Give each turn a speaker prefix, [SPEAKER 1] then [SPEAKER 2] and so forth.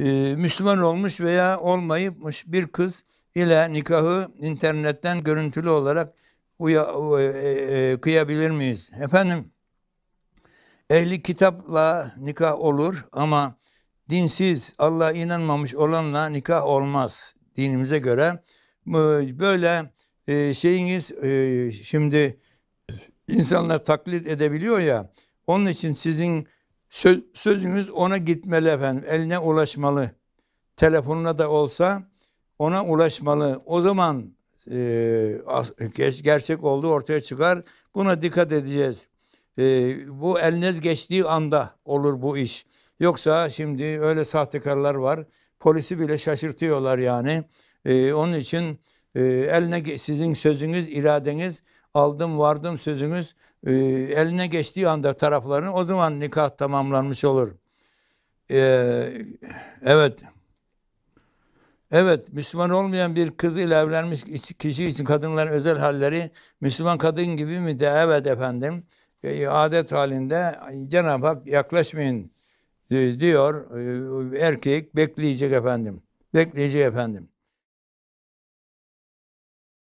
[SPEAKER 1] e, Müslüman olmuş veya olmayıpmış bir kız ile nikahı internetten görüntülü olarak uya, e, e, e, kıyabilir miyiz? Efendim ehli kitapla nikah olur ama dinsiz Allah'a inanmamış olanla nikah olmaz dinimize göre. Böyle e, şeyiniz e, şimdi insanlar taklit edebiliyor ya onun için sizin Söz, sözünüz ona gitmeli efendim. Eline ulaşmalı. Telefonuna da olsa ona ulaşmalı. O zaman e, gerçek olduğu ortaya çıkar. Buna dikkat edeceğiz. E, bu eliniz geçtiği anda olur bu iş. Yoksa şimdi öyle sahtekarlar var. Polisi bile şaşırtıyorlar yani. E, onun için e, eline sizin sözünüz, iradeniz aldım vardım sözünüz e, eline geçtiği anda tarafların o zaman nikah tamamlanmış olur. E, evet. Evet, Müslüman olmayan bir kız ile evlenmiş kişi için kadınların özel halleri Müslüman kadın gibi mi de evet efendim. E, adet halinde Cenab-ı Hak yaklaşmayın e, diyor. E, erkek bekleyecek efendim. Bekleyecek efendim.